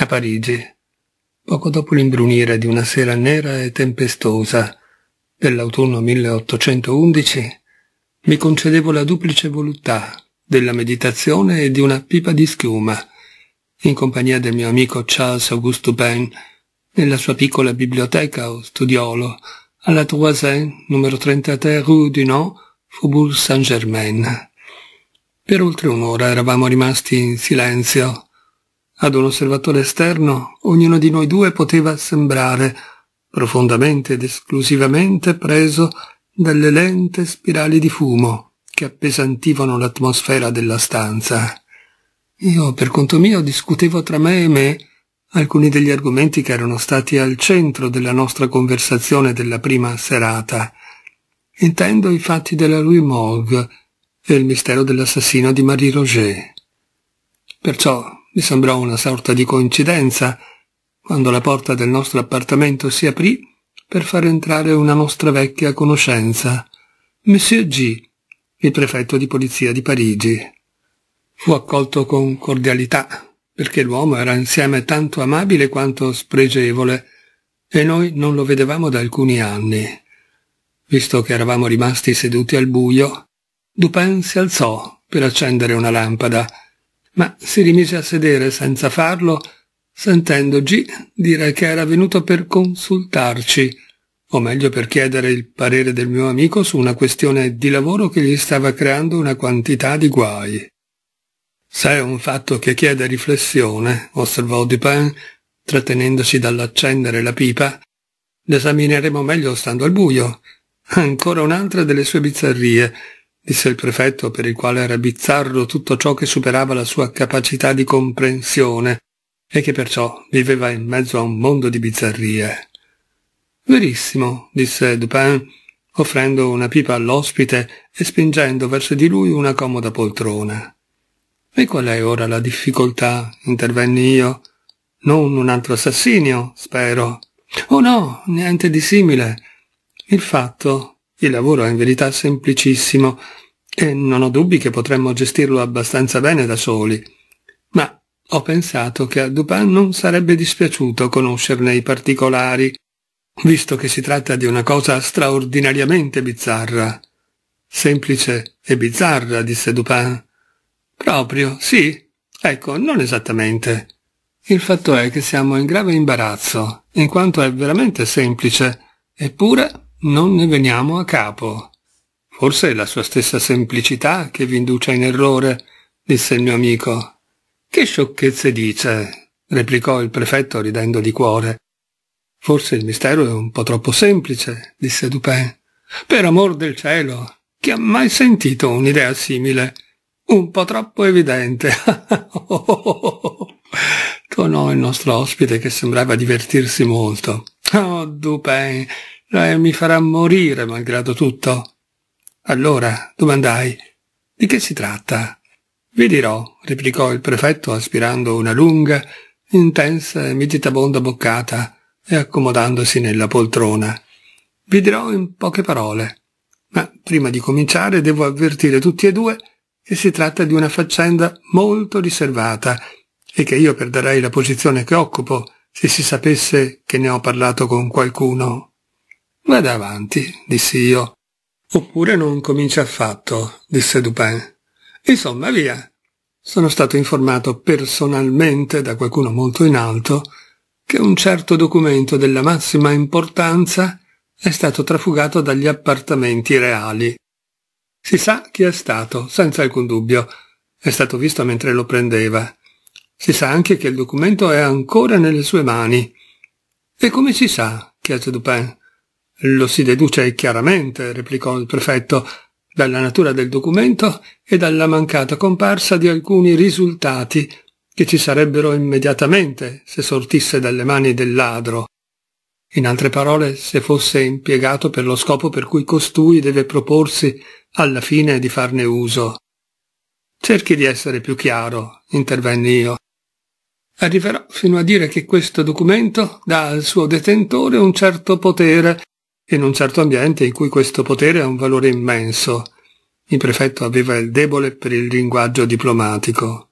a Parigi, poco dopo l'imbrunire di una sera nera e tempestosa dell'autunno 1811, mi concedevo la duplice voluttà della meditazione e di una pipa di schiuma, in compagnia del mio amico Charles Auguste Dupin, nella sua piccola biblioteca o studiolo, alla Troisin, numero 33 Rue du Nord, Faubourg Saint-Germain. Per oltre un'ora eravamo rimasti in silenzio, ad un osservatore esterno ognuno di noi due poteva sembrare profondamente ed esclusivamente preso dalle lente spirali di fumo che appesantivano l'atmosfera della stanza. Io, per conto mio, discutevo tra me e me alcuni degli argomenti che erano stati al centro della nostra conversazione della prima serata. Intendo i fatti della Louis Morgue e il mistero dell'assassino di Marie Roger. Perciò mi sembrò una sorta di coincidenza quando la porta del nostro appartamento si aprì per far entrare una nostra vecchia conoscenza, Monsieur G, il prefetto di polizia di Parigi. Fu accolto con cordialità, perché l'uomo era insieme tanto amabile quanto spregevole, e noi non lo vedevamo da alcuni anni. Visto che eravamo rimasti seduti al buio, Dupin si alzò per accendere una lampada, ma si rimise a sedere senza farlo, sentendo G dire che era venuto per consultarci, o meglio per chiedere il parere del mio amico su una questione di lavoro che gli stava creando una quantità di guai. Se è un fatto che chiede riflessione, osservò Dupin, trattenendosi dall'accendere la pipa, l'esamineremo meglio stando al buio. Ancora un'altra delle sue bizzarrie, disse il prefetto per il quale era bizzarro tutto ciò che superava la sua capacità di comprensione e che perciò viveva in mezzo a un mondo di bizzarrie. Verissimo, disse Dupin, offrendo una pipa all'ospite e spingendo verso di lui una comoda poltrona. E qual è ora la difficoltà? intervenni io. Non un altro assassinio, spero. Oh no, niente di simile. Il fatto il lavoro è in verità semplicissimo e non ho dubbi che potremmo gestirlo abbastanza bene da soli. Ma ho pensato che a Dupin non sarebbe dispiaciuto conoscerne i particolari, visto che si tratta di una cosa straordinariamente bizzarra. Semplice e bizzarra, disse Dupin. Proprio, sì. Ecco, non esattamente. Il fatto è che siamo in grave imbarazzo, in quanto è veramente semplice, eppure non ne veniamo a capo. Forse è la sua stessa semplicità che vi induce in errore, disse il mio amico. Che sciocchezze dice, replicò il prefetto ridendo di cuore. Forse il mistero è un po' troppo semplice, disse Dupin. Per amor del cielo, chi ha mai sentito un'idea simile? Un po' troppo evidente. Tonò il nostro ospite che sembrava divertirsi molto. Oh, Dupin, eh, mi farà morire malgrado tutto. Allora, domandai, di che si tratta? Vi dirò, replicò il prefetto aspirando una lunga, intensa e meditabonda boccata e accomodandosi nella poltrona. Vi dirò in poche parole, ma prima di cominciare devo avvertire tutti e due che si tratta di una faccenda molto riservata e che io perderei la posizione che occupo se si sapesse che ne ho parlato con qualcuno Vada avanti, dissi io. Oppure non comincia affatto, disse Dupin. Insomma, via. Sono stato informato personalmente da qualcuno molto in alto che un certo documento della massima importanza è stato trafugato dagli appartamenti reali. Si sa chi è stato, senza alcun dubbio. È stato visto mentre lo prendeva. Si sa anche che il documento è ancora nelle sue mani. E come si sa? chiese Dupin. Lo si deduce chiaramente, replicò il prefetto, dalla natura del documento e dalla mancata comparsa di alcuni risultati che ci sarebbero immediatamente se sortisse dalle mani del ladro. In altre parole, se fosse impiegato per lo scopo per cui costui deve proporsi alla fine di farne uso. Cerchi di essere più chiaro, intervenni io. Arriverò fino a dire che questo documento dà al suo detentore un certo potere in un certo ambiente in cui questo potere ha un valore immenso. Il prefetto aveva il debole per il linguaggio diplomatico.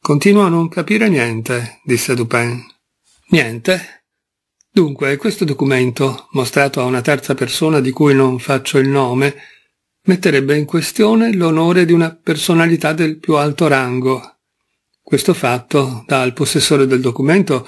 Continuo a non capire niente, disse Dupin. Niente? Dunque, questo documento, mostrato a una terza persona di cui non faccio il nome, metterebbe in questione l'onore di una personalità del più alto rango. Questo fatto dà al possessore del documento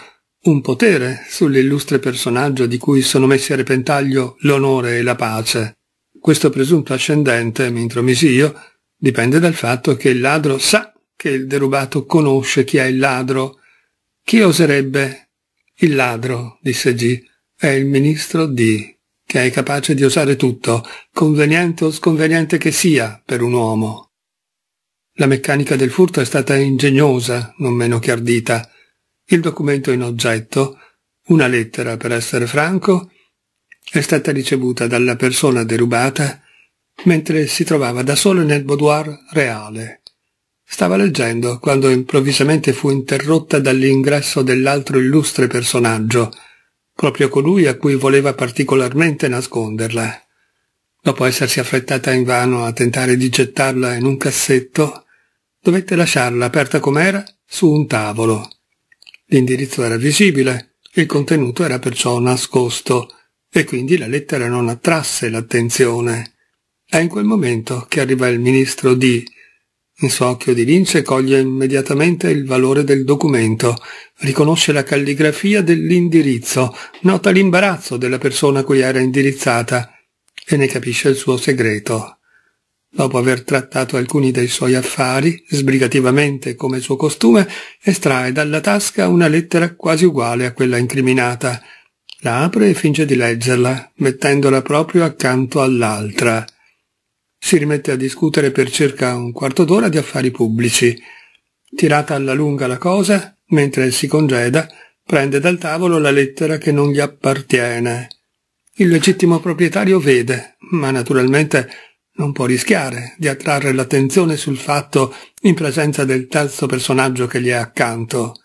un potere sull'illustre personaggio di cui sono messi a repentaglio l'onore e la pace. Questo presunto ascendente, mi intromisi io, dipende dal fatto che il ladro sa che il derubato conosce chi è il ladro. Chi oserebbe? Il ladro, disse G, è il ministro D, che è capace di osare tutto, conveniente o sconveniente che sia per un uomo. La meccanica del furto è stata ingegnosa, non meno che ardita, il documento in oggetto, una lettera per essere franco, è stata ricevuta dalla persona derubata mentre si trovava da solo nel boudoir reale. Stava leggendo quando improvvisamente fu interrotta dall'ingresso dell'altro illustre personaggio, proprio colui a cui voleva particolarmente nasconderla. Dopo essersi affrettata invano a tentare di gettarla in un cassetto, dovette lasciarla aperta com'era su un tavolo L'indirizzo era visibile, il contenuto era perciò nascosto e quindi la lettera non attrasse l'attenzione. È in quel momento che arriva il ministro D. Il suo occhio di lince coglie immediatamente il valore del documento, riconosce la calligrafia dell'indirizzo, nota l'imbarazzo della persona a cui era indirizzata e ne capisce il suo segreto. Dopo aver trattato alcuni dei suoi affari, sbrigativamente come suo costume, estrae dalla tasca una lettera quasi uguale a quella incriminata. La apre e finge di leggerla, mettendola proprio accanto all'altra. Si rimette a discutere per circa un quarto d'ora di affari pubblici. Tirata alla lunga la cosa, mentre si congeda, prende dal tavolo la lettera che non gli appartiene. Il legittimo proprietario vede, ma naturalmente non può rischiare di attrarre l'attenzione sul fatto in presenza del terzo personaggio che gli è accanto.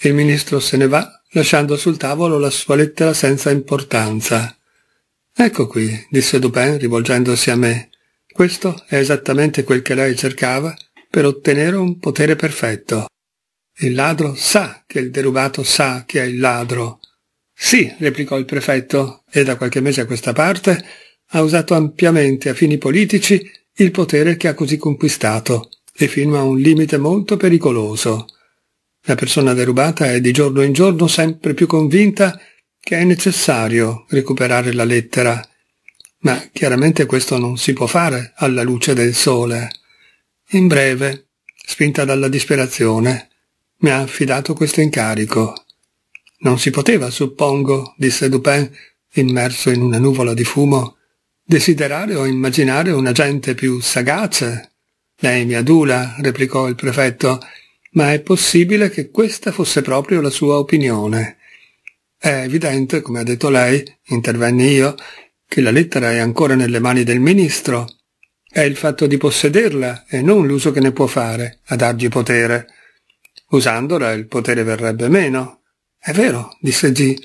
Il ministro se ne va, lasciando sul tavolo la sua lettera senza importanza. Ecco qui, disse Dupin rivolgendosi a me. Questo è esattamente quel che lei cercava per ottenere un potere perfetto. Il ladro sa che il derubato sa che è il ladro. Sì, replicò il prefetto, e da qualche mese a questa parte ha usato ampiamente a fini politici il potere che ha così conquistato e fino a un limite molto pericoloso. La persona derubata è di giorno in giorno sempre più convinta che è necessario recuperare la lettera, ma chiaramente questo non si può fare alla luce del sole. In breve, spinta dalla disperazione, mi ha affidato questo incarico. Non si poteva, suppongo, disse Dupin, immerso in una nuvola di fumo, Desiderare o immaginare una gente più sagace? Lei mi adula, replicò il prefetto, ma è possibile che questa fosse proprio la sua opinione. È evidente, come ha detto lei, intervenni io, che la lettera è ancora nelle mani del ministro. È il fatto di possederla e non l'uso che ne può fare a dargli potere. Usandola il potere verrebbe meno. È vero, disse G,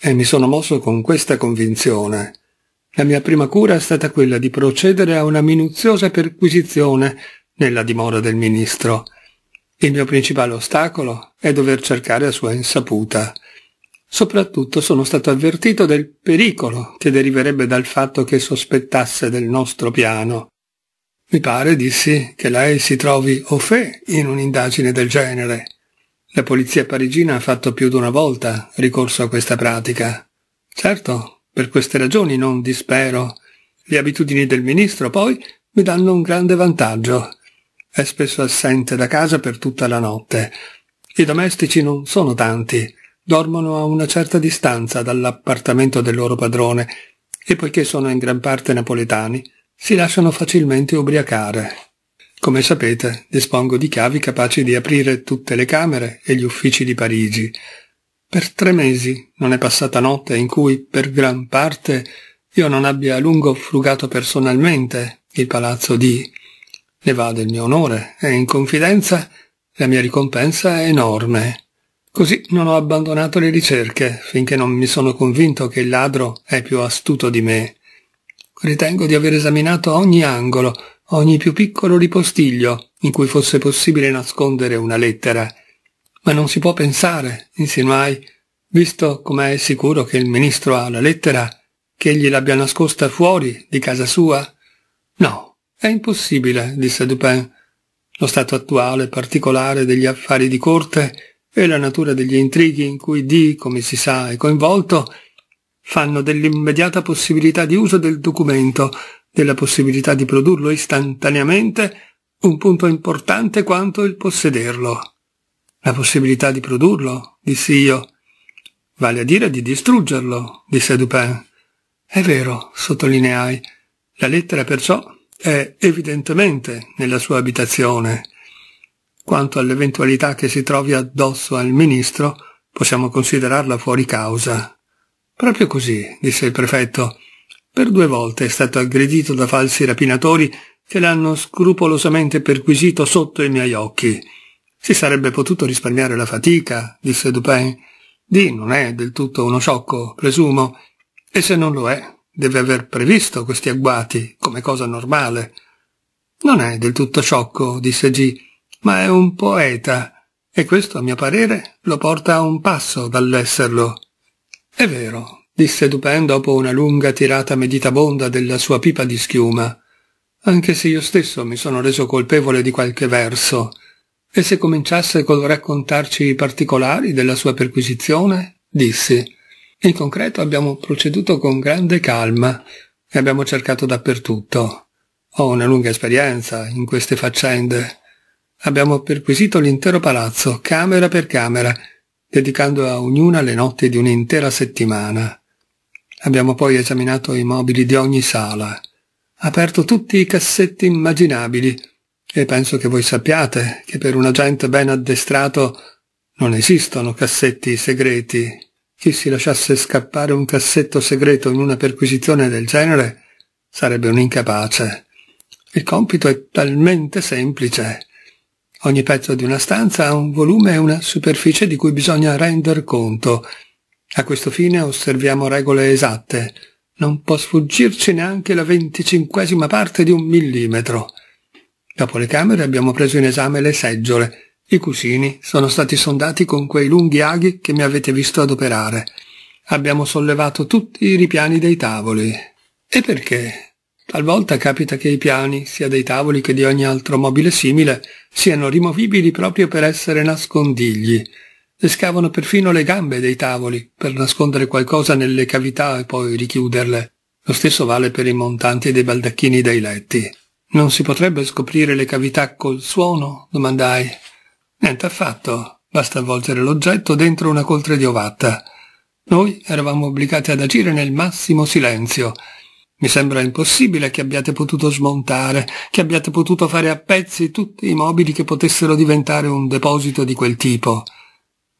e mi sono mosso con questa convinzione. La mia prima cura è stata quella di procedere a una minuziosa perquisizione nella dimora del ministro. Il mio principale ostacolo è dover cercare a sua insaputa. Soprattutto sono stato avvertito del pericolo che deriverebbe dal fatto che sospettasse del nostro piano. Mi pare, dissi, che lei si trovi au fait in un'indagine del genere. La polizia parigina ha fatto più di una volta ricorso a questa pratica. Certo, per queste ragioni non dispero. Le abitudini del ministro, poi, mi danno un grande vantaggio. È spesso assente da casa per tutta la notte. I domestici non sono tanti, dormono a una certa distanza dall'appartamento del loro padrone e poiché sono in gran parte napoletani, si lasciano facilmente ubriacare. Come sapete, dispongo di chiavi capaci di aprire tutte le camere e gli uffici di Parigi. Per tre mesi non è passata notte in cui, per gran parte, io non abbia a lungo frugato personalmente il palazzo di... Ne va del mio onore e, in confidenza, la mia ricompensa è enorme. Così non ho abbandonato le ricerche finché non mi sono convinto che il ladro è più astuto di me. Ritengo di aver esaminato ogni angolo, ogni più piccolo ripostiglio in cui fosse possibile nascondere una lettera ma non si può pensare, insinuai, visto com'è sicuro che il ministro ha la lettera, che egli l'abbia nascosta fuori di casa sua? No, è impossibile, disse Dupin. Lo stato attuale particolare degli affari di corte e la natura degli intrighi in cui D, come si sa, è coinvolto, fanno dell'immediata possibilità di uso del documento, della possibilità di produrlo istantaneamente, un punto importante quanto il possederlo la possibilità di produrlo, dissi io, vale a dire di distruggerlo, disse Dupin. È vero, sottolineai. La lettera perciò è evidentemente nella sua abitazione. Quanto all'eventualità che si trovi addosso al ministro, possiamo considerarla fuori causa. Proprio così, disse il prefetto. Per due volte è stato aggredito da falsi rapinatori che l'hanno scrupolosamente perquisito sotto i miei occhi. Si sarebbe potuto risparmiare la fatica, disse Dupin. D non è del tutto uno sciocco, presumo, e se non lo è, deve aver previsto questi agguati come cosa normale. Non è del tutto sciocco, disse G, ma è un poeta, e questo, a mio parere, lo porta a un passo dall'esserlo. È vero, disse Dupin dopo una lunga tirata meditabonda della sua pipa di schiuma, anche se io stesso mi sono reso colpevole di qualche verso e se cominciasse col raccontarci i particolari della sua perquisizione, dissi, in concreto abbiamo proceduto con grande calma e abbiamo cercato dappertutto. Ho una lunga esperienza in queste faccende. Abbiamo perquisito l'intero palazzo, camera per camera, dedicando a ognuna le notti di un'intera settimana. Abbiamo poi esaminato i mobili di ogni sala, aperto tutti i cassetti immaginabili, e penso che voi sappiate che per un agente ben addestrato non esistono cassetti segreti. Chi si lasciasse scappare un cassetto segreto in una perquisizione del genere sarebbe un incapace. Il compito è talmente semplice. Ogni pezzo di una stanza ha un volume e una superficie di cui bisogna render conto. A questo fine osserviamo regole esatte. Non può sfuggirci neanche la venticinquesima parte di un millimetro. Dopo le camere abbiamo preso in esame le seggiole. I cuscini sono stati sondati con quei lunghi aghi che mi avete visto adoperare. Abbiamo sollevato tutti i ripiani dei tavoli. E perché? Talvolta capita che i piani, sia dei tavoli che di ogni altro mobile simile, siano rimovibili proprio per essere nascondigli. Le scavano perfino le gambe dei tavoli per nascondere qualcosa nelle cavità e poi richiuderle. Lo stesso vale per i montanti dei baldacchini dei letti. Non si potrebbe scoprire le cavità col suono? domandai. Niente affatto, basta avvolgere l'oggetto dentro una coltre di ovatta. Noi eravamo obbligati ad agire nel massimo silenzio. Mi sembra impossibile che abbiate potuto smontare, che abbiate potuto fare a pezzi tutti i mobili che potessero diventare un deposito di quel tipo.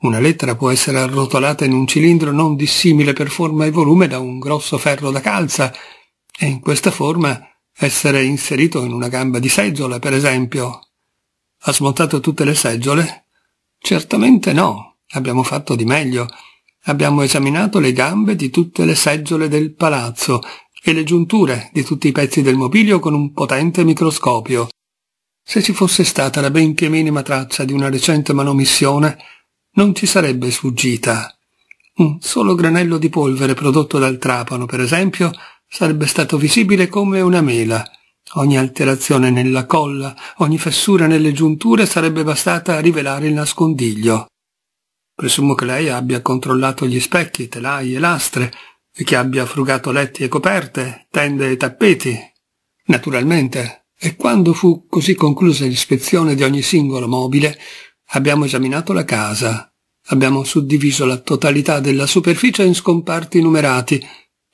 Una lettera può essere arrotolata in un cilindro non dissimile per forma e volume da un grosso ferro da calza, e in questa forma essere inserito in una gamba di seggiole, per esempio. Ha smontato tutte le seggiole? Certamente no, abbiamo fatto di meglio. Abbiamo esaminato le gambe di tutte le seggiole del palazzo e le giunture di tutti i pezzi del mobilio con un potente microscopio. Se ci fosse stata la benché minima traccia di una recente manomissione, non ci sarebbe sfuggita. Un solo granello di polvere prodotto dal trapano, per esempio, sarebbe stato visibile come una mela. Ogni alterazione nella colla, ogni fessura nelle giunture sarebbe bastata a rivelare il nascondiglio. Presumo che lei abbia controllato gli specchi, telai e lastre, e che abbia frugato letti e coperte, tende e tappeti. Naturalmente. E quando fu così conclusa l'ispezione di ogni singolo mobile, abbiamo esaminato la casa. Abbiamo suddiviso la totalità della superficie in scomparti numerati,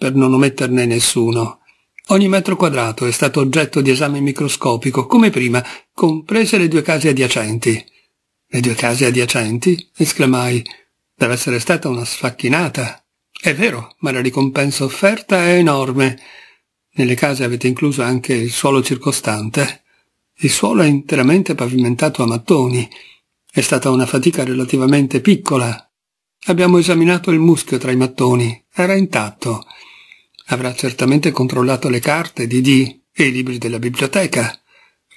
per non ometterne nessuno. Ogni metro quadrato è stato oggetto di esame microscopico, come prima, comprese le due case adiacenti. Le due case adiacenti? esclamai. Deve essere stata una sfacchinata. È vero, ma la ricompensa offerta è enorme. Nelle case avete incluso anche il suolo circostante. Il suolo è interamente pavimentato a mattoni. È stata una fatica relativamente piccola. Abbiamo esaminato il muschio tra i mattoni. Era intatto. Avrà certamente controllato le carte di D e i libri della biblioteca.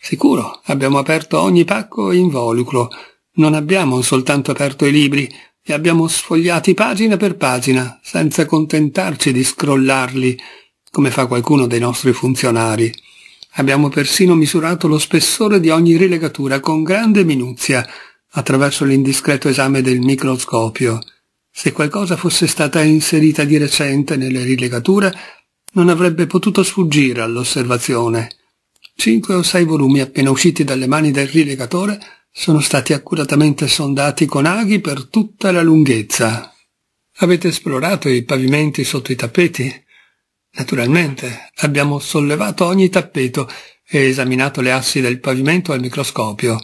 Sicuro, abbiamo aperto ogni pacco e involucro. Non abbiamo soltanto aperto i libri, li abbiamo sfogliati pagina per pagina, senza contentarci di scrollarli, come fa qualcuno dei nostri funzionari. Abbiamo persino misurato lo spessore di ogni rilegatura con grande minuzia, attraverso l'indiscreto esame del microscopio. Se qualcosa fosse stata inserita di recente nelle rilegature, non avrebbe potuto sfuggire all'osservazione. Cinque o sei volumi appena usciti dalle mani del rilegatore sono stati accuratamente sondati con aghi per tutta la lunghezza. Avete esplorato i pavimenti sotto i tappeti? Naturalmente, abbiamo sollevato ogni tappeto e esaminato le assi del pavimento al microscopio.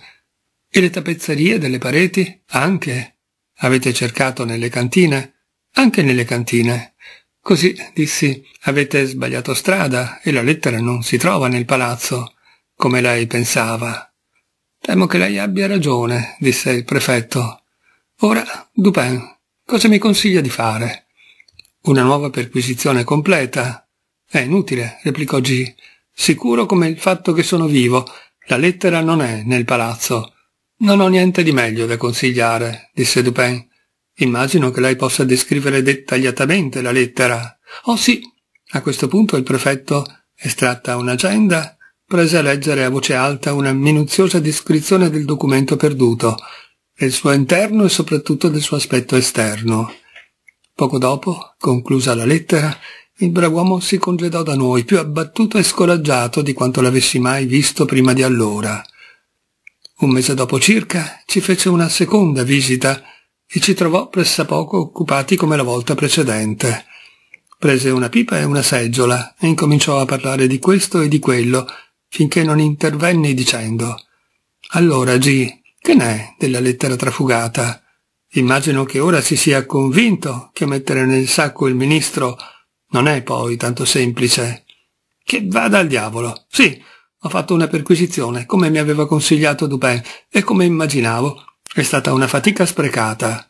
E le tappezzerie delle pareti? Anche. Avete cercato nelle cantine? Anche nelle cantine. Così, dissi, avete sbagliato strada e la lettera non si trova nel palazzo, come lei pensava. Temo che lei abbia ragione, disse il prefetto. Ora, Dupin, cosa mi consiglia di fare? Una nuova perquisizione completa. È inutile, replicò G. Sicuro come il fatto che sono vivo, la lettera non è nel palazzo. Non ho niente di meglio da consigliare, disse Dupin. Immagino che lei possa descrivere dettagliatamente la lettera. Oh sì. A questo punto il prefetto, estratta un'agenda, prese a leggere a voce alta una minuziosa descrizione del documento perduto, del suo interno e soprattutto del suo aspetto esterno. Poco dopo, conclusa la lettera, il brav'uomo si congedò da noi, più abbattuto e scoraggiato di quanto l'avessi mai visto prima di allora. Un mese dopo circa ci fece una seconda visita e ci trovò pressappoco occupati come la volta precedente. Prese una pipa e una seggiola e incominciò a parlare di questo e di quello, finché non intervenni dicendo «Allora, G, che n'è della lettera trafugata? Immagino che ora si sia convinto che mettere nel sacco il ministro non è poi tanto semplice. Che vada al diavolo! Sì, ho fatto una perquisizione, come mi aveva consigliato Dupin, e come immaginavo. È stata una fatica sprecata.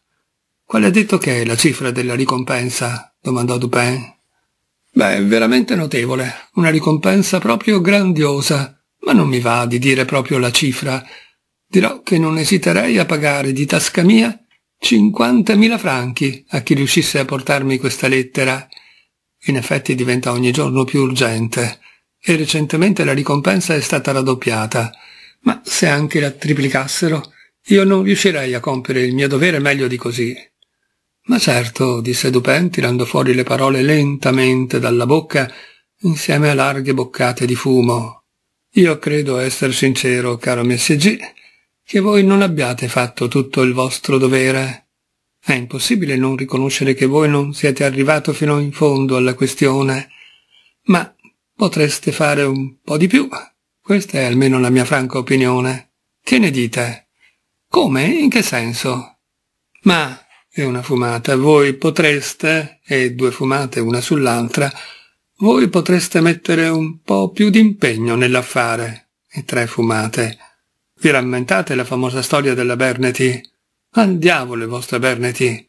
Quale ha detto che è la cifra della ricompensa? domandò Dupin. Beh, è veramente notevole. Una ricompensa proprio grandiosa. Ma non mi va di dire proprio la cifra. Dirò che non esiterei a pagare di tasca mia 50.000 franchi a chi riuscisse a portarmi questa lettera. In effetti diventa ogni giorno più urgente e recentemente la ricompensa è stata raddoppiata, ma se anche la triplicassero, io non riuscirei a compiere il mio dovere meglio di così. Ma certo, disse Dupin tirando fuori le parole lentamente dalla bocca insieme a larghe boccate di fumo. Io credo esser sincero, caro Messie G, che voi non abbiate fatto tutto il vostro dovere. È impossibile non riconoscere che voi non siete arrivato fino in fondo alla questione. Ma Potreste fare un po' di più. Questa è almeno la mia franca opinione. Che ne dite? Come? In che senso? Ma, e una fumata, voi potreste, e due fumate una sull'altra, voi potreste mettere un po' più d'impegno nell'affare, e tre fumate. Vi rammentate la famosa storia della Berneti? Al diavolo i vostri Berneti!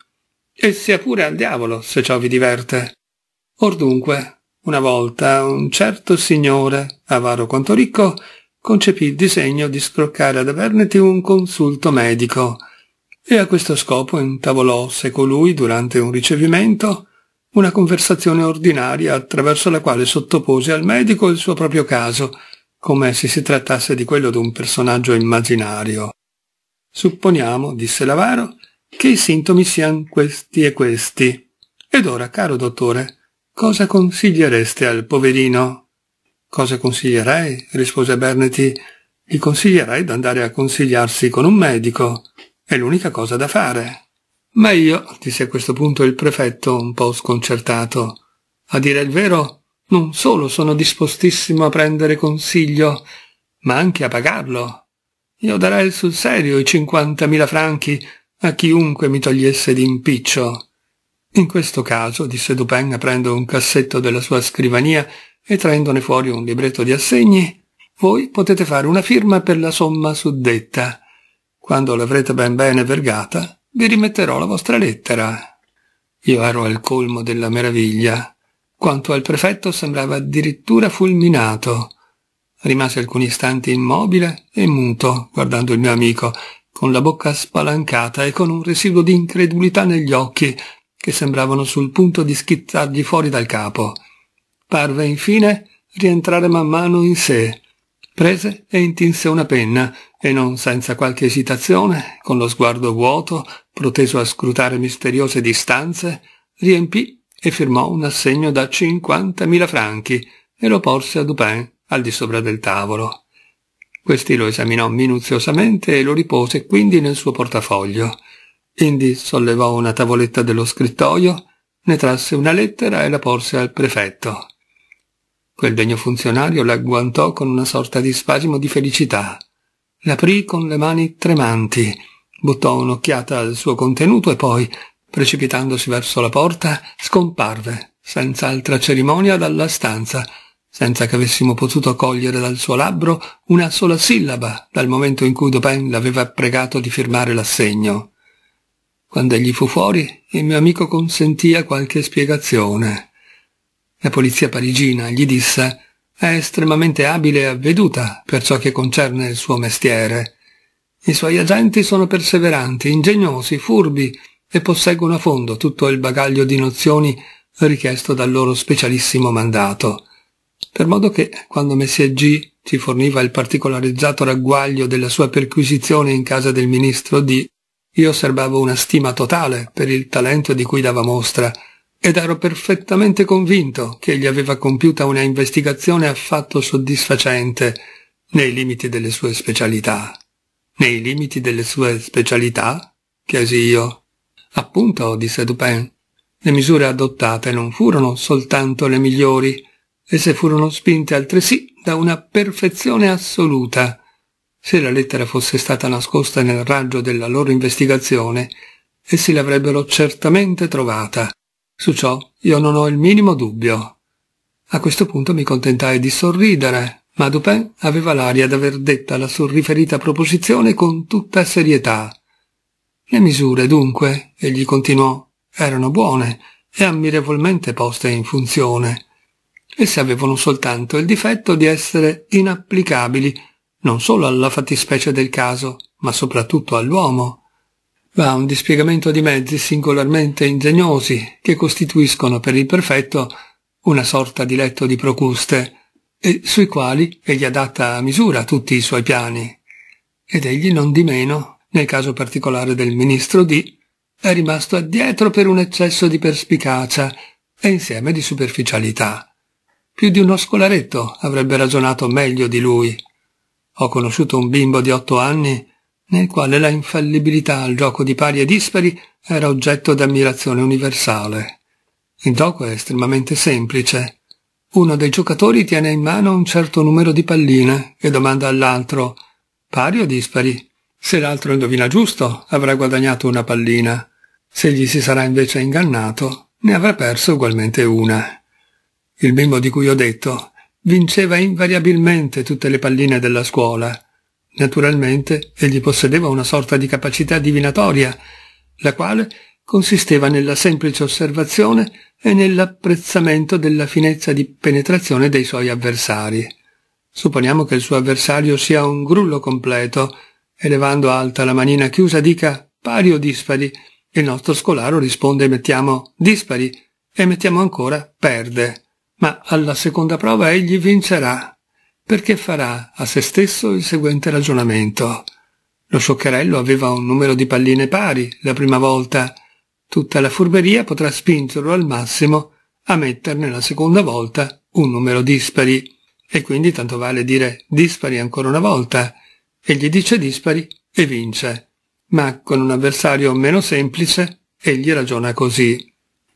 E sia pure al diavolo, se ciò vi diverte. Or dunque, una volta un certo signore, avaro quanto ricco, concepì il disegno di scroccare ad Averneti un consulto medico e a questo scopo intavolò, se colui, durante un ricevimento, una conversazione ordinaria attraverso la quale sottopose al medico il suo proprio caso, come se si trattasse di quello d'un personaggio immaginario. Supponiamo, disse l'avaro, che i sintomi siano questi e questi. Ed ora, caro dottore, Cosa consigliereste al poverino? Cosa consiglierei? rispose Bernetti. Gli consiglierei d'andare a consigliarsi con un medico. È l'unica cosa da fare. Ma io, disse a questo punto il prefetto, un po' sconcertato. A dire il vero, non solo sono dispostissimo a prendere consiglio, ma anche a pagarlo. Io darei sul serio i 50.000 franchi a chiunque mi togliesse d'impiccio. In questo caso, disse Dupin aprendo un cassetto della sua scrivania e traendone fuori un libretto di assegni, voi potete fare una firma per la somma suddetta. Quando l'avrete ben bene vergata, vi rimetterò la vostra lettera. Io ero al colmo della meraviglia. Quanto al prefetto sembrava addirittura fulminato. Rimase alcuni istanti immobile e muto, guardando il mio amico, con la bocca spalancata e con un residuo di incredulità negli occhi, che sembravano sul punto di schizzargli fuori dal capo. Parve infine rientrare man mano in sé. Prese e intinse una penna e non senza qualche esitazione, con lo sguardo vuoto, proteso a scrutare misteriose distanze, riempì e firmò un assegno da 50.000 franchi e lo porse a Dupin al di sopra del tavolo. Questi lo esaminò minuziosamente e lo ripose quindi nel suo portafoglio. Indi sollevò una tavoletta dello scrittoio, ne trasse una lettera e la porse al prefetto. Quel degno funzionario l'agguantò con una sorta di spasimo di felicità. L'aprì con le mani tremanti, buttò un'occhiata al suo contenuto e poi, precipitandosi verso la porta, scomparve, senza altra cerimonia, dalla stanza, senza che avessimo potuto cogliere dal suo labbro una sola sillaba dal momento in cui Dupin l'aveva pregato di firmare l'assegno. Quando egli fu fuori, il mio amico consentì a qualche spiegazione. La polizia parigina gli disse è estremamente abile e avveduta per ciò che concerne il suo mestiere. I suoi agenti sono perseveranti, ingegnosi, furbi e posseggono a fondo tutto il bagaglio di nozioni richiesto dal loro specialissimo mandato. Per modo che, quando Messie G ci forniva il particolareggiato ragguaglio della sua perquisizione in casa del ministro D, io osservavo una stima totale per il talento di cui dava mostra ed ero perfettamente convinto che egli aveva compiuta una investigazione affatto soddisfacente nei limiti delle sue specialità. Nei limiti delle sue specialità? chiesi io. Appunto, disse Dupin. Le misure adottate non furono soltanto le migliori, esse furono spinte altresì da una perfezione assoluta se la lettera fosse stata nascosta nel raggio della loro investigazione, essi l'avrebbero certamente trovata. Su ciò io non ho il minimo dubbio. A questo punto mi contentai di sorridere, ma Dupin aveva l'aria d'aver detta la sorriferita proposizione con tutta serietà. Le misure, dunque, egli continuò, erano buone e ammirevolmente poste in funzione. Esse avevano soltanto il difetto di essere inapplicabili non solo alla fattispecie del caso, ma soprattutto all'uomo. Va un dispiegamento di mezzi singolarmente ingegnosi che costituiscono per il prefetto una sorta di letto di procuste, e sui quali egli adatta a misura tutti i suoi piani. Ed egli non di meno, nel caso particolare del ministro D, è rimasto addietro per un eccesso di perspicacia e insieme di superficialità. Più di uno scolaretto avrebbe ragionato meglio di lui, ho conosciuto un bimbo di otto anni nel quale la infallibilità al gioco di pari e dispari era oggetto d'ammirazione universale. Il gioco è estremamente semplice. Uno dei giocatori tiene in mano un certo numero di palline e domanda all'altro pari o dispari. Se l'altro indovina giusto, avrà guadagnato una pallina. Se gli si sarà invece ingannato, ne avrà perso ugualmente una. Il bimbo di cui ho detto vinceva invariabilmente tutte le palline della scuola. Naturalmente egli possedeva una sorta di capacità divinatoria, la quale consisteva nella semplice osservazione e nell'apprezzamento della finezza di penetrazione dei suoi avversari. Supponiamo che il suo avversario sia un grullo completo, e levando alta la manina chiusa dica pari o dispari, il nostro scolaro risponde mettiamo dispari e mettiamo ancora perde ma alla seconda prova egli vincerà, perché farà a se stesso il seguente ragionamento. Lo scioccherello aveva un numero di palline pari la prima volta. Tutta la furberia potrà spingerlo al massimo a metterne la seconda volta un numero dispari. E quindi tanto vale dire dispari ancora una volta. Egli dice dispari e vince. Ma con un avversario meno semplice, egli ragiona così.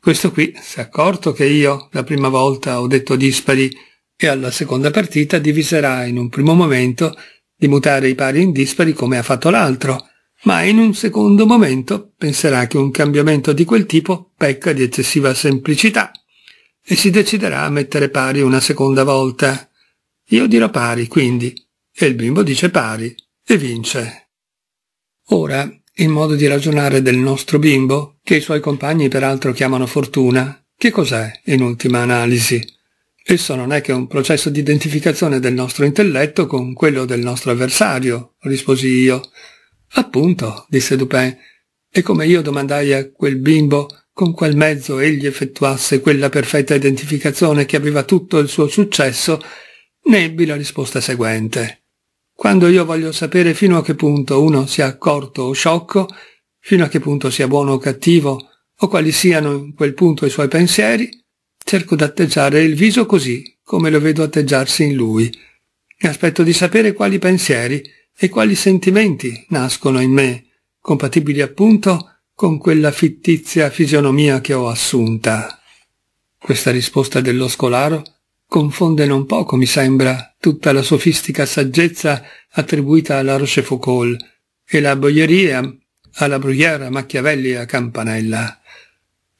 Questo qui si è accorto che io la prima volta ho detto dispari e alla seconda partita diviserà in un primo momento di mutare i pari in dispari come ha fatto l'altro, ma in un secondo momento penserà che un cambiamento di quel tipo pecca di eccessiva semplicità e si deciderà a mettere pari una seconda volta. Io dirò pari, quindi, e il bimbo dice pari e vince. Ora, il modo di ragionare del nostro bimbo che i suoi compagni peraltro chiamano fortuna, che cos'è, in ultima analisi? Esso non è che un processo di identificazione del nostro intelletto con quello del nostro avversario, risposi io. Appunto, disse Dupin, e come io domandai a quel bimbo con qual mezzo egli effettuasse quella perfetta identificazione che aveva tutto il suo successo, ne ebbi la risposta seguente. Quando io voglio sapere fino a che punto uno sia accorto o sciocco, fino a che punto sia buono o cattivo, o quali siano in quel punto i suoi pensieri, cerco d'atteggiare il viso così come lo vedo atteggiarsi in lui, e aspetto di sapere quali pensieri e quali sentimenti nascono in me, compatibili appunto con quella fittizia fisionomia che ho assunta. Questa risposta dello scolaro confonde non poco, mi sembra, tutta la sofistica saggezza attribuita alla Rochefoucauld e la boglieria alla brughiera Machiavelli e a Campanella,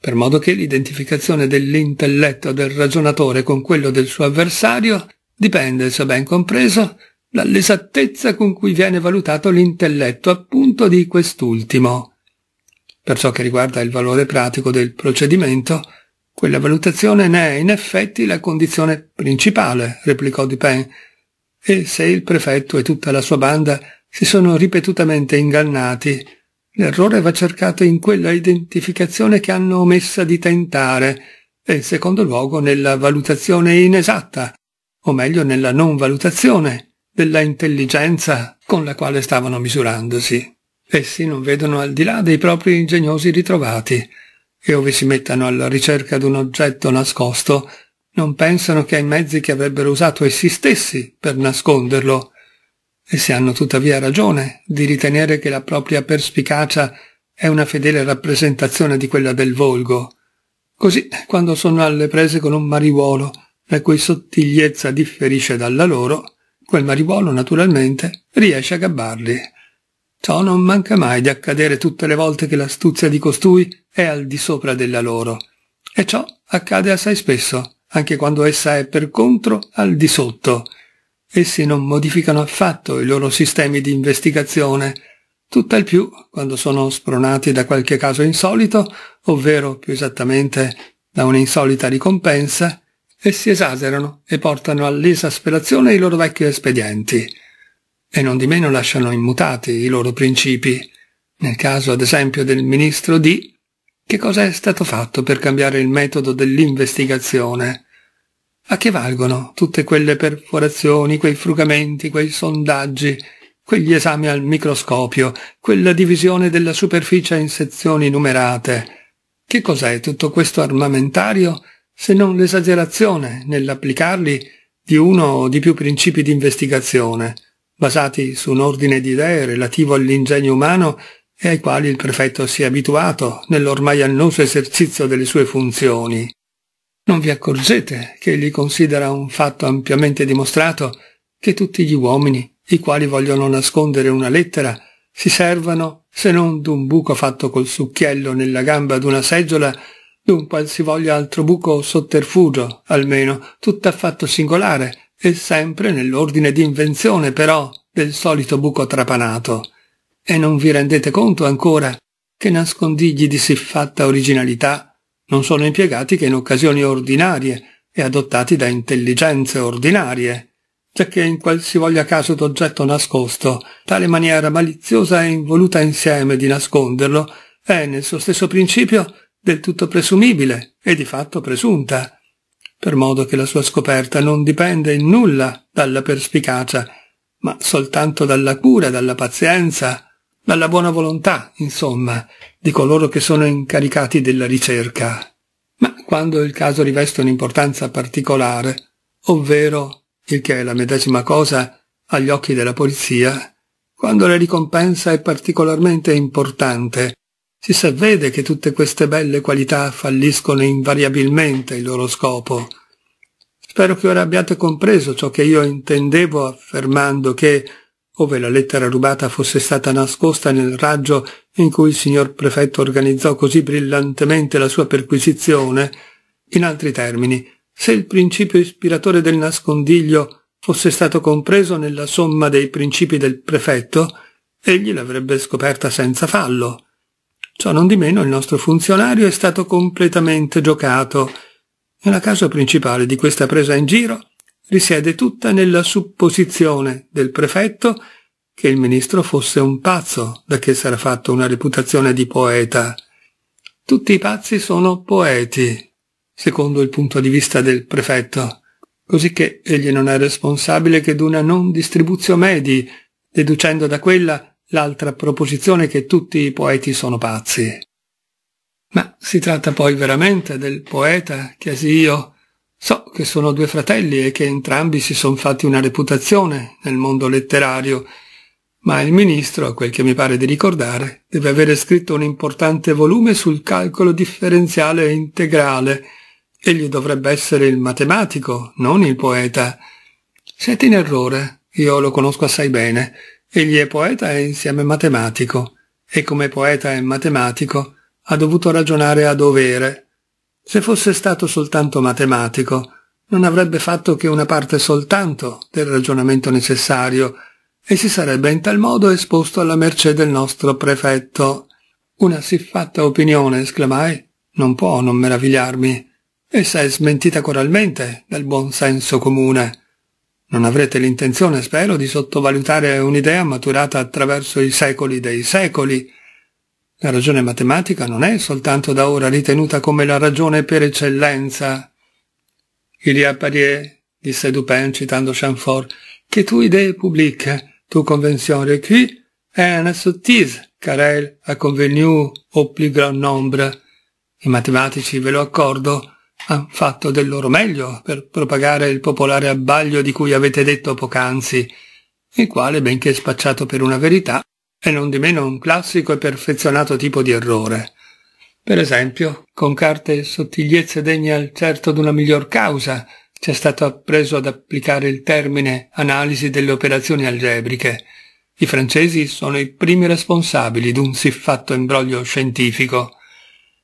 per modo che l'identificazione dell'intelletto del ragionatore con quello del suo avversario dipende, se ben compreso, dall'esattezza con cui viene valutato l'intelletto appunto di quest'ultimo. Per ciò che riguarda il valore pratico del procedimento, quella valutazione ne è in effetti la condizione principale, replicò Dupin, e se il prefetto e tutta la sua banda si sono ripetutamente ingannati L'errore va cercato in quella identificazione che hanno omessa di tentare e in secondo luogo nella valutazione inesatta, o meglio nella non valutazione, della intelligenza con la quale stavano misurandosi. Essi non vedono al di là dei propri ingegnosi ritrovati e ove si mettano alla ricerca di un oggetto nascosto, non pensano che ai mezzi che avrebbero usato essi stessi per nasconderlo e se hanno tuttavia ragione di ritenere che la propria perspicacia è una fedele rappresentazione di quella del volgo. Così, quando sono alle prese con un mariuolo, la cui sottigliezza differisce dalla loro, quel mariuolo naturalmente riesce a gabbarli. Ciò non manca mai di accadere tutte le volte che l'astuzia di costui è al di sopra della loro, e ciò accade assai spesso, anche quando essa è per contro al di sotto, Essi non modificano affatto i loro sistemi di investigazione, tutt'al più quando sono spronati da qualche caso insolito, ovvero più esattamente da un'insolita ricompensa, essi esagerano e portano all'esasperazione i loro vecchi espedienti, e non di meno lasciano immutati i loro principi. Nel caso ad esempio del ministro D, che cosa è stato fatto per cambiare il metodo dell'investigazione? A che valgono tutte quelle perforazioni, quei frugamenti, quei sondaggi, quegli esami al microscopio, quella divisione della superficie in sezioni numerate? Che cos'è tutto questo armamentario se non l'esagerazione nell'applicarli di uno o di più principi di investigazione, basati su un ordine di idee relativo all'ingegno umano e ai quali il prefetto si è abituato nell'ormai annoso esercizio delle sue funzioni? Non vi accorgete che egli considera un fatto ampiamente dimostrato che tutti gli uomini, i quali vogliono nascondere una lettera, si servano, se non d'un buco fatto col succhiello nella gamba d'una seggiola, d'un qualsivoglia altro buco o sotterfugio, almeno, tutt'affatto singolare, e sempre nell'ordine d'invenzione, però, del solito buco trapanato. E non vi rendete conto ancora che nascondigli di siffatta originalità non sono impiegati che in occasioni ordinarie e adottati da intelligenze ordinarie, giacché in qualsivoglia caso d'oggetto nascosto, tale maniera maliziosa e involuta insieme di nasconderlo è nel suo stesso principio del tutto presumibile e di fatto presunta, per modo che la sua scoperta non dipende in nulla dalla perspicacia, ma soltanto dalla cura, dalla pazienza, dalla buona volontà, insomma, di coloro che sono incaricati della ricerca, ma quando il caso riveste un'importanza particolare, ovvero, il che è la medesima cosa agli occhi della polizia, quando la ricompensa è particolarmente importante, si savvede che tutte queste belle qualità falliscono invariabilmente il loro scopo. Spero che ora abbiate compreso ciò che io intendevo affermando che ove la lettera rubata fosse stata nascosta nel raggio in cui il signor prefetto organizzò così brillantemente la sua perquisizione. In altri termini, se il principio ispiratore del nascondiglio fosse stato compreso nella somma dei principi del prefetto, egli l'avrebbe scoperta senza fallo. Ciò non di meno il nostro funzionario è stato completamente giocato. E la causa principale di questa presa in giro risiede tutta nella supposizione del prefetto che il ministro fosse un pazzo da che sarà fatto una reputazione di poeta. Tutti i pazzi sono poeti, secondo il punto di vista del prefetto, cosicché egli non è responsabile che d'una non distribuzio medi, deducendo da quella l'altra proposizione che tutti i poeti sono pazzi. Ma si tratta poi veramente del poeta, chiesi io, So che sono due fratelli e che entrambi si sono fatti una reputazione nel mondo letterario, ma il ministro, a quel che mi pare di ricordare, deve avere scritto un importante volume sul calcolo differenziale e integrale. Egli dovrebbe essere il matematico, non il poeta. Siete in errore, io lo conosco assai bene. Egli è poeta e insieme matematico, e come poeta e matematico ha dovuto ragionare a dovere se fosse stato soltanto matematico, non avrebbe fatto che una parte soltanto del ragionamento necessario e si sarebbe in tal modo esposto alla mercé del nostro prefetto. Una siffatta opinione, esclamai, non può non meravigliarmi. Essa è smentita coralmente dal buon senso comune. Non avrete l'intenzione, spero, di sottovalutare un'idea maturata attraverso i secoli dei secoli, la ragione matematica non è soltanto da ora ritenuta come la ragione per eccellenza. Il y parier, disse Dupin citando Chamfort, che tu idee pubbliche, tu convention recuit, è una sottise, car a convenu au plus grand nombre. I matematici, ve lo accordo, han fatto del loro meglio per propagare il popolare abbaglio di cui avete detto poc'anzi, il quale, benché spacciato per una verità, e non di meno un classico e perfezionato tipo di errore. Per esempio, con carte e sottigliezze degne al certo d'una miglior causa, c'è stato appreso ad applicare il termine analisi delle operazioni algebriche. I francesi sono i primi responsabili d'un siffatto imbroglio scientifico.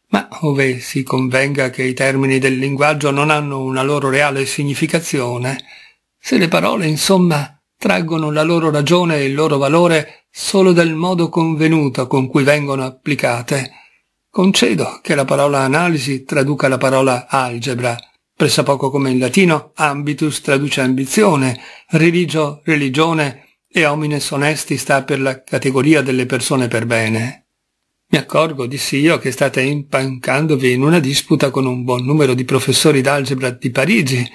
Ma ove si convenga che i termini del linguaggio non hanno una loro reale significazione, se le parole, insomma, traggono la loro ragione e il loro valore solo del modo convenuto con cui vengono applicate. Concedo che la parola analisi traduca la parola algebra, pressappoco come in latino ambitus traduce ambizione, religio religione e homines onesti sta per la categoria delle persone per bene. Mi accorgo, dissi io, che state impancandovi in una disputa con un buon numero di professori d'algebra di Parigi,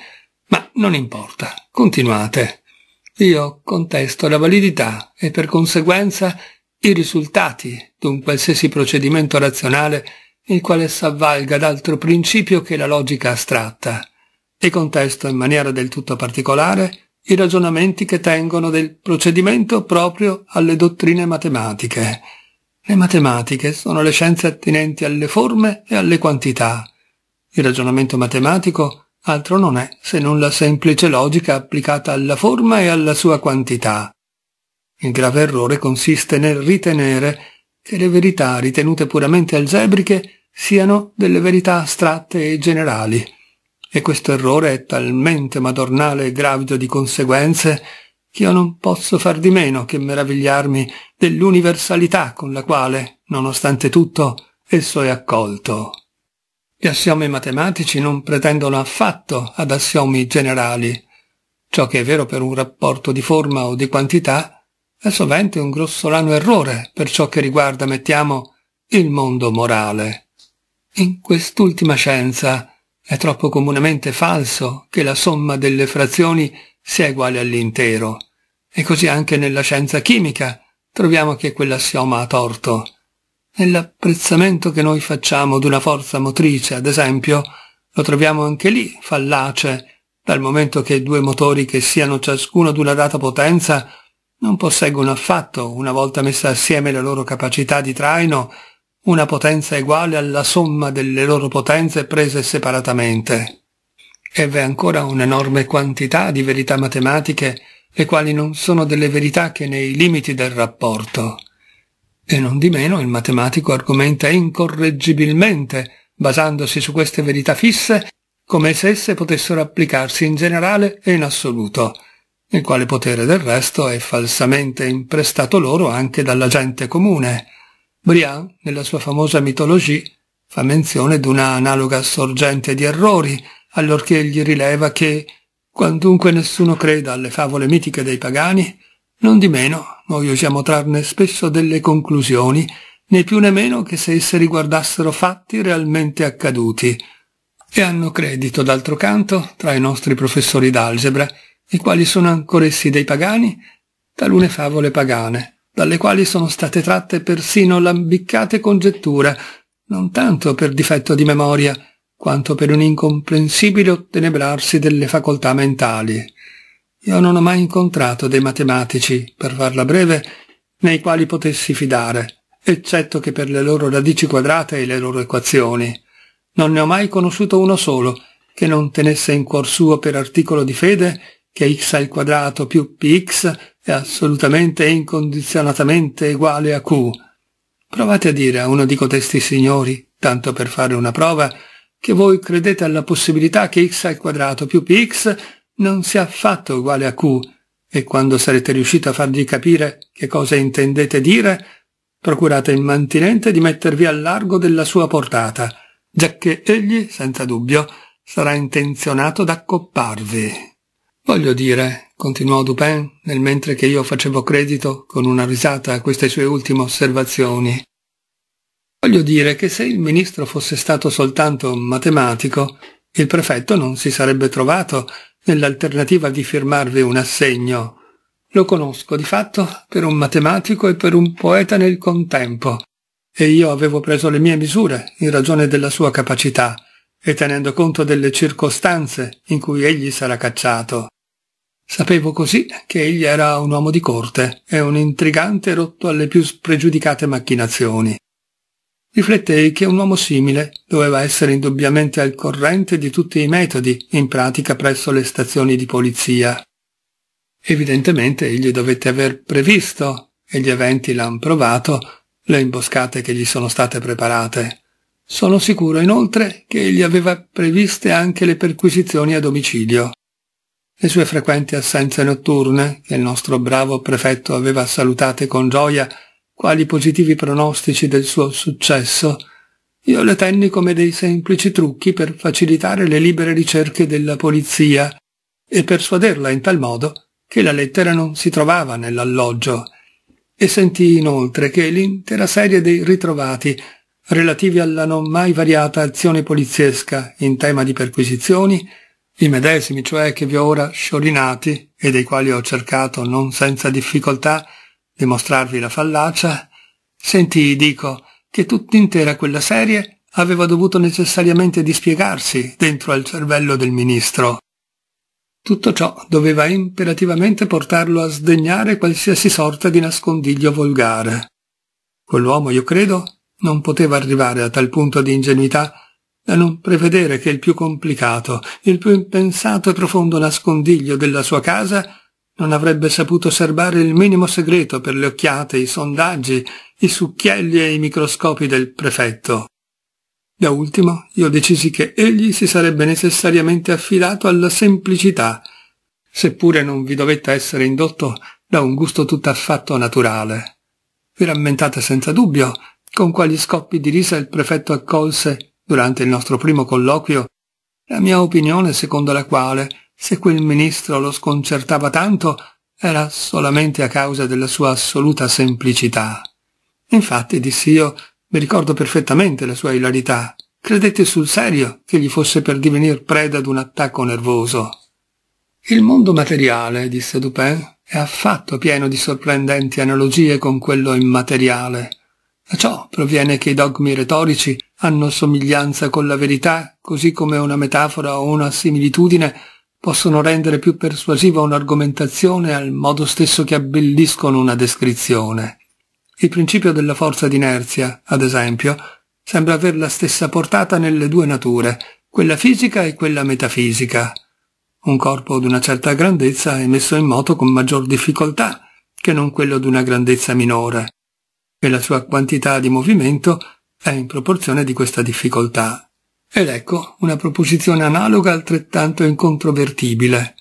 ma non importa, continuate io contesto la validità e per conseguenza i risultati di un qualsiasi procedimento razionale il quale s'avvalga d'altro principio che la logica astratta e contesto in maniera del tutto particolare i ragionamenti che tengono del procedimento proprio alle dottrine matematiche. Le matematiche sono le scienze attinenti alle forme e alle quantità. Il ragionamento matematico è altro non è se non la semplice logica applicata alla forma e alla sua quantità. Il grave errore consiste nel ritenere che le verità ritenute puramente algebriche siano delle verità astratte e generali, e questo errore è talmente madornale e gravido di conseguenze che io non posso far di meno che meravigliarmi dell'universalità con la quale, nonostante tutto, esso è accolto. Gli assiomi matematici non pretendono affatto ad assiomi generali. Ciò che è vero per un rapporto di forma o di quantità è sovente un grossolano errore per ciò che riguarda, mettiamo, il mondo morale. In quest'ultima scienza è troppo comunemente falso che la somma delle frazioni sia uguale all'intero. E così anche nella scienza chimica troviamo che quell'assioma ha torto. Nell'apprezzamento che noi facciamo di una forza motrice, ad esempio, lo troviamo anche lì, fallace, dal momento che due motori che siano ciascuno d'una data potenza non posseggono affatto, una volta messa assieme la loro capacità di traino, una potenza uguale alla somma delle loro potenze prese separatamente. E v'è ancora un'enorme quantità di verità matematiche, le quali non sono delle verità che nei limiti del rapporto. E non di meno il matematico argomenta incorreggibilmente, basandosi su queste verità fisse, come se esse potessero applicarsi in generale e in assoluto, il quale potere del resto è falsamente imprestato loro anche dalla gente comune. Briand, nella sua famosa mitologia, fa menzione d'una analoga sorgente di errori, allorché egli rileva che, quantunque nessuno creda alle favole mitiche dei pagani, non di meno noi osiamo trarne spesso delle conclusioni, né più né meno che se esse riguardassero fatti realmente accaduti, e hanno credito, d'altro canto, tra i nostri professori d'algebra, i quali sono essi dei pagani, talune favole pagane, dalle quali sono state tratte persino lambiccate congetture, non tanto per difetto di memoria, quanto per un incomprensibile ottenebrarsi delle facoltà mentali. Io non ho mai incontrato dei matematici, per farla breve, nei quali potessi fidare, eccetto che per le loro radici quadrate e le loro equazioni. Non ne ho mai conosciuto uno solo che non tenesse in cuor suo per articolo di fede che x al quadrato più px è assolutamente e incondizionatamente uguale a q. Provate a dire a uno di codesti signori, tanto per fare una prova, che voi credete alla possibilità che x al quadrato più px non sia affatto uguale a Q e quando sarete riuscito a fargli capire che cosa intendete dire, procurate il mantinente di mettervi al largo della sua portata, giacché egli, senza dubbio, sarà intenzionato ad accopparvi. Voglio dire, continuò Dupin, nel mentre che io facevo credito con una risata a queste sue ultime osservazioni. Voglio dire che se il ministro fosse stato soltanto matematico, il prefetto non si sarebbe trovato nell'alternativa di firmarvi un assegno. Lo conosco di fatto per un matematico e per un poeta nel contempo, e io avevo preso le mie misure in ragione della sua capacità e tenendo conto delle circostanze in cui egli sarà cacciato. Sapevo così che egli era un uomo di corte e un intrigante rotto alle più spregiudicate macchinazioni riflettei che un uomo simile doveva essere indubbiamente al corrente di tutti i metodi in pratica presso le stazioni di polizia. Evidentemente egli dovette aver previsto, e gli eventi l'hanno provato, le imboscate che gli sono state preparate. Sono sicuro inoltre che egli aveva previste anche le perquisizioni a domicilio. Le sue frequenti assenze notturne, che il nostro bravo prefetto aveva salutate con gioia, quali positivi pronostici del suo successo, io le tenni come dei semplici trucchi per facilitare le libere ricerche della polizia e persuaderla in tal modo che la lettera non si trovava nell'alloggio. E sentii inoltre che l'intera serie dei ritrovati relativi alla non mai variata azione poliziesca in tema di perquisizioni, i medesimi cioè che vi ho ora sciorinati e dei quali ho cercato non senza difficoltà dimostrarvi la fallacia, sentii, dico, che tutt'intera quella serie aveva dovuto necessariamente dispiegarsi dentro al cervello del ministro. Tutto ciò doveva imperativamente portarlo a sdegnare qualsiasi sorta di nascondiglio volgare. Quell'uomo, io credo, non poteva arrivare a tal punto di ingenuità da non prevedere che il più complicato, il più impensato e profondo nascondiglio della sua casa non avrebbe saputo serbare il minimo segreto per le occhiate, i sondaggi, i succhielli e i microscopi del prefetto. Da ultimo io decisi che egli si sarebbe necessariamente affidato alla semplicità, seppure non vi dovette essere indotto da un gusto tutt'affatto naturale. Vi rammentate senza dubbio con quali scoppi di risa il prefetto accolse, durante il nostro primo colloquio, la mia opinione secondo la quale se quel ministro lo sconcertava tanto, era solamente a causa della sua assoluta semplicità. Infatti, dissi io, mi ricordo perfettamente la sua ilarità. Credette sul serio che gli fosse per divenir preda d'un attacco nervoso. Il mondo materiale, disse Dupin, è affatto pieno di sorprendenti analogie con quello immateriale. Da ciò proviene che i dogmi retorici hanno somiglianza con la verità, così come una metafora o una similitudine possono rendere più persuasiva un'argomentazione al modo stesso che abbelliscono una descrizione. Il principio della forza d'inerzia, ad esempio, sembra aver la stessa portata nelle due nature, quella fisica e quella metafisica. Un corpo d'una certa grandezza è messo in moto con maggior difficoltà che non quello d'una grandezza minore, e la sua quantità di movimento è in proporzione di questa difficoltà. Ed ecco una proposizione analoga altrettanto incontrovertibile.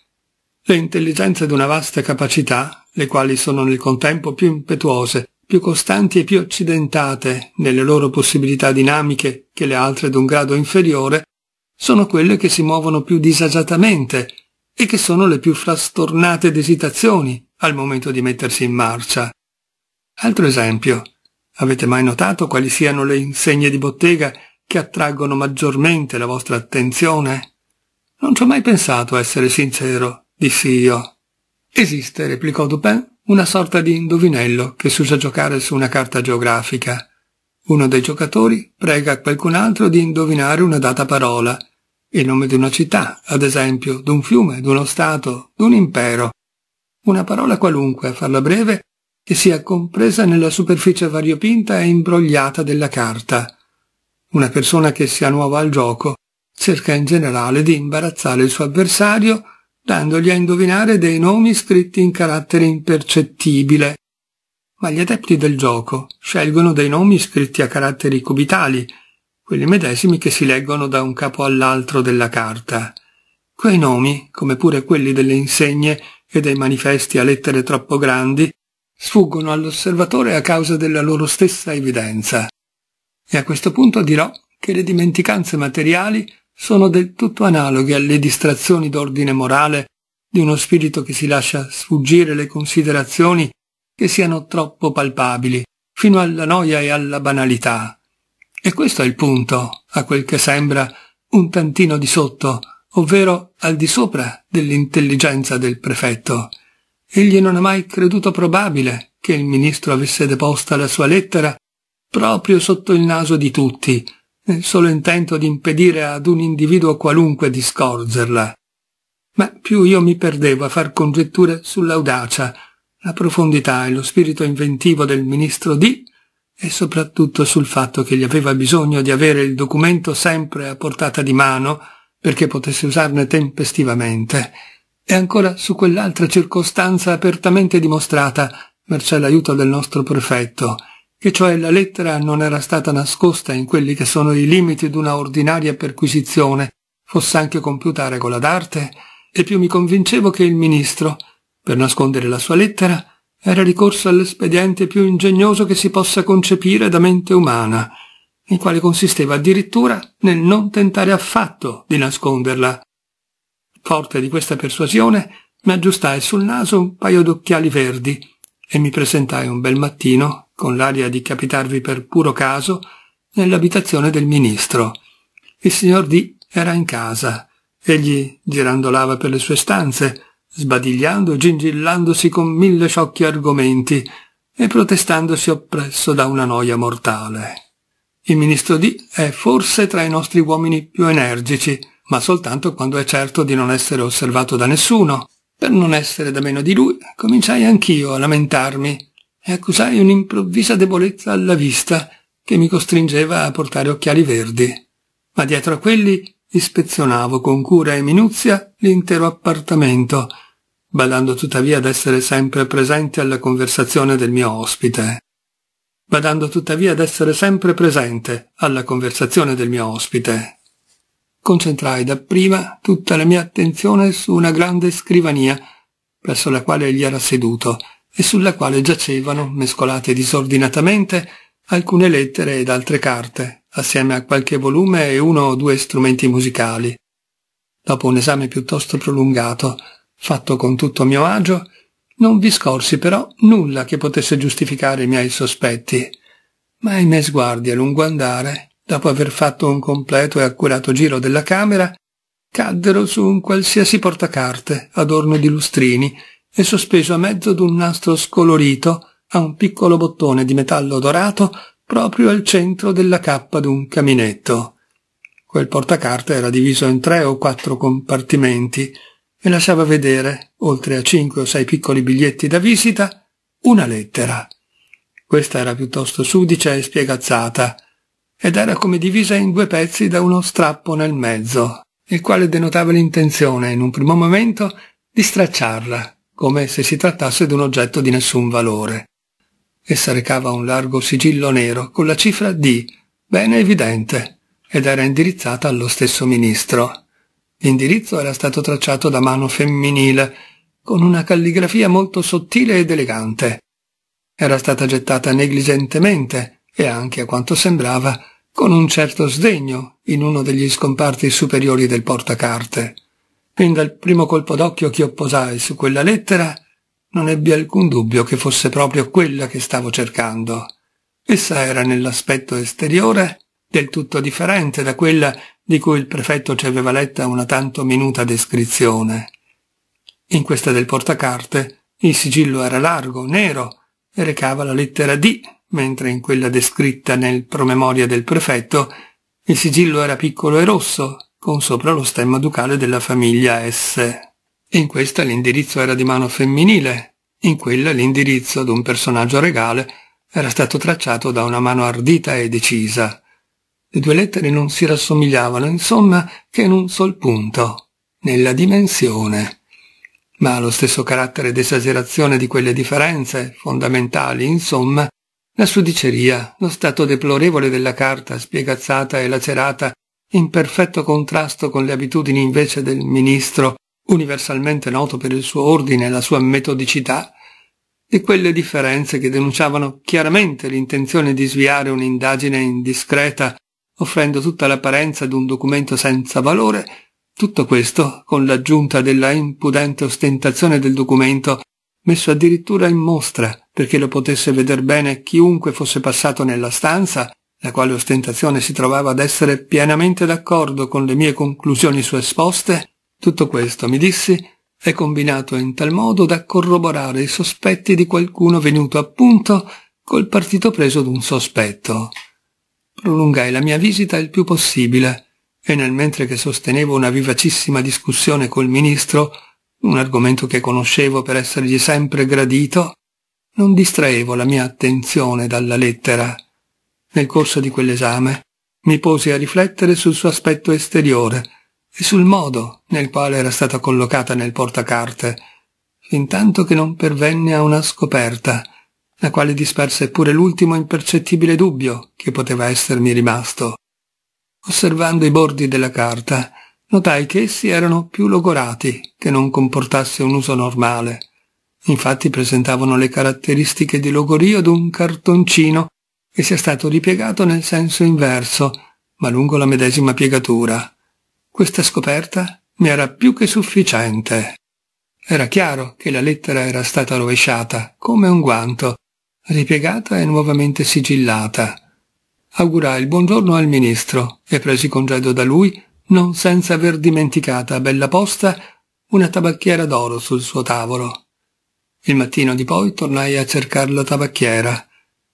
Le intelligenze d'una vasta capacità, le quali sono nel contempo più impetuose, più costanti e più accidentate nelle loro possibilità dinamiche che le altre d'un grado inferiore, sono quelle che si muovono più disagiatamente e che sono le più frastornate d'esitazioni al momento di mettersi in marcia. Altro esempio. Avete mai notato quali siano le insegne di bottega che attraggono maggiormente la vostra attenzione? Non ci ho mai pensato a essere sincero, dissi io. Esiste, replicò Dupin, una sorta di indovinello che si usa giocare su una carta geografica. Uno dei giocatori prega a qualcun altro di indovinare una data parola, il nome di una città, ad esempio, d'un fiume, d'uno stato, d'un impero. Una parola qualunque, a farla breve, che sia compresa nella superficie variopinta e imbrogliata della carta. Una persona che sia nuova al gioco cerca in generale di imbarazzare il suo avversario dandogli a indovinare dei nomi scritti in carattere impercettibile. Ma gli adepti del gioco scelgono dei nomi scritti a caratteri cubitali, quelli medesimi che si leggono da un capo all'altro della carta. Quei nomi, come pure quelli delle insegne e dei manifesti a lettere troppo grandi, sfuggono all'osservatore a causa della loro stessa evidenza. E a questo punto dirò che le dimenticanze materiali sono del tutto analoghe alle distrazioni d'ordine morale di uno spirito che si lascia sfuggire le considerazioni che siano troppo palpabili, fino alla noia e alla banalità. E questo è il punto, a quel che sembra un tantino di sotto, ovvero al di sopra dell'intelligenza del prefetto. Egli non ha mai creduto probabile che il ministro avesse deposta la sua lettera proprio sotto il naso di tutti, nel eh, solo intento di impedire ad un individuo qualunque di scorgerla. Ma più io mi perdevo a far congetture sull'audacia, la profondità e lo spirito inventivo del ministro D e soprattutto sul fatto che gli aveva bisogno di avere il documento sempre a portata di mano perché potesse usarne tempestivamente, e ancora su quell'altra circostanza apertamente dimostrata, mercé l'aiuto del nostro prefetto, che cioè la lettera non era stata nascosta in quelli che sono i limiti d'una ordinaria perquisizione, fosse anche compiuta a regola d'arte, e più mi convincevo che il ministro, per nascondere la sua lettera, era ricorso all'espediente più ingegnoso che si possa concepire da mente umana, il quale consisteva addirittura nel non tentare affatto di nasconderla. Forte di questa persuasione, mi aggiustai sul naso un paio d'occhiali verdi e mi presentai un bel mattino con l'aria di capitarvi per puro caso, nell'abitazione del ministro. Il signor D era in casa. Egli girandolava per le sue stanze, sbadigliando e gingillandosi con mille sciocchi argomenti e protestandosi oppresso da una noia mortale. Il ministro D è forse tra i nostri uomini più energici, ma soltanto quando è certo di non essere osservato da nessuno. Per non essere da meno di lui, cominciai anch'io a lamentarmi e accusai un'improvvisa debolezza alla vista che mi costringeva a portare occhiali verdi, ma dietro a quelli ispezionavo con cura e minuzia l'intero appartamento, badando tuttavia ad essere sempre presente alla conversazione del mio ospite. Badando tuttavia ad essere sempre presente alla conversazione del mio ospite. Concentrai dapprima tutta la mia attenzione su una grande scrivania presso la quale egli era seduto e sulla quale giacevano, mescolate disordinatamente, alcune lettere ed altre carte, assieme a qualche volume e uno o due strumenti musicali. Dopo un esame piuttosto prolungato, fatto con tutto mio agio, non vi scorsi però nulla che potesse giustificare i miei sospetti, ma i miei sguardi a lungo andare, dopo aver fatto un completo e accurato giro della camera, caddero su un qualsiasi portacarte, adorno di lustrini, e sospeso a mezzo d'un nastro scolorito a un piccolo bottone di metallo dorato proprio al centro della cappa d'un caminetto. Quel portacarte era diviso in tre o quattro compartimenti e lasciava vedere, oltre a cinque o sei piccoli biglietti da visita, una lettera. Questa era piuttosto sudicia e spiegazzata, ed era come divisa in due pezzi da uno strappo nel mezzo, il quale denotava l'intenzione, in un primo momento, di stracciarla come se si trattasse di un oggetto di nessun valore. Essa recava un largo sigillo nero con la cifra D, bene evidente, ed era indirizzata allo stesso ministro. L'indirizzo era stato tracciato da mano femminile, con una calligrafia molto sottile ed elegante. Era stata gettata negligentemente e anche, a quanto sembrava, con un certo sdegno in uno degli scomparti superiori del portacarte. Fin dal primo colpo d'occhio ch'io posai su quella lettera, non ebbi alcun dubbio che fosse proprio quella che stavo cercando. Essa era nell'aspetto esteriore del tutto differente da quella di cui il prefetto ci aveva letta una tanto minuta descrizione. In questa del portacarte il sigillo era largo, nero, e recava la lettera D, mentre in quella descritta nel promemoria del prefetto il sigillo era piccolo e rosso, con sopra lo stemma ducale della famiglia S. In questa l'indirizzo era di mano femminile, in quella l'indirizzo ad un personaggio regale era stato tracciato da una mano ardita e decisa. Le due lettere non si rassomigliavano, insomma, che in un sol punto, nella dimensione. Ma lo stesso carattere d'esagerazione di quelle differenze, fondamentali, insomma, la sudiceria, lo stato deplorevole della carta, spiegazzata e lacerata in perfetto contrasto con le abitudini invece del ministro, universalmente noto per il suo ordine e la sua metodicità, di quelle differenze che denunciavano chiaramente l'intenzione di sviare un'indagine indiscreta, offrendo tutta l'apparenza di un documento senza valore, tutto questo con l'aggiunta della impudente ostentazione del documento messo addirittura in mostra perché lo potesse veder bene chiunque fosse passato nella stanza la quale ostentazione si trovava ad essere pienamente d'accordo con le mie conclusioni esposte, tutto questo, mi dissi, è combinato in tal modo da corroborare i sospetti di qualcuno venuto appunto col partito preso d'un sospetto. Prolungai la mia visita il più possibile e nel mentre che sostenevo una vivacissima discussione col ministro, un argomento che conoscevo per essergli sempre gradito, non distraevo la mia attenzione dalla lettera nel corso di quell'esame mi posi a riflettere sul suo aspetto esteriore e sul modo nel quale era stata collocata nel portacarte, fintanto che non pervenne a una scoperta, la quale disperse pure l'ultimo impercettibile dubbio che poteva essermi rimasto. Osservando i bordi della carta, notai che essi erano più logorati che non comportasse un uso normale. Infatti presentavano le caratteristiche di logorio d'un cartoncino che sia stato ripiegato nel senso inverso, ma lungo la medesima piegatura. Questa scoperta mi era più che sufficiente. Era chiaro che la lettera era stata rovesciata, come un guanto, ripiegata e nuovamente sigillata. Augurai il buongiorno al ministro e presi congedo da lui, non senza aver dimenticata a bella posta una tabacchiera d'oro sul suo tavolo. Il mattino di poi tornai a cercare la tabacchiera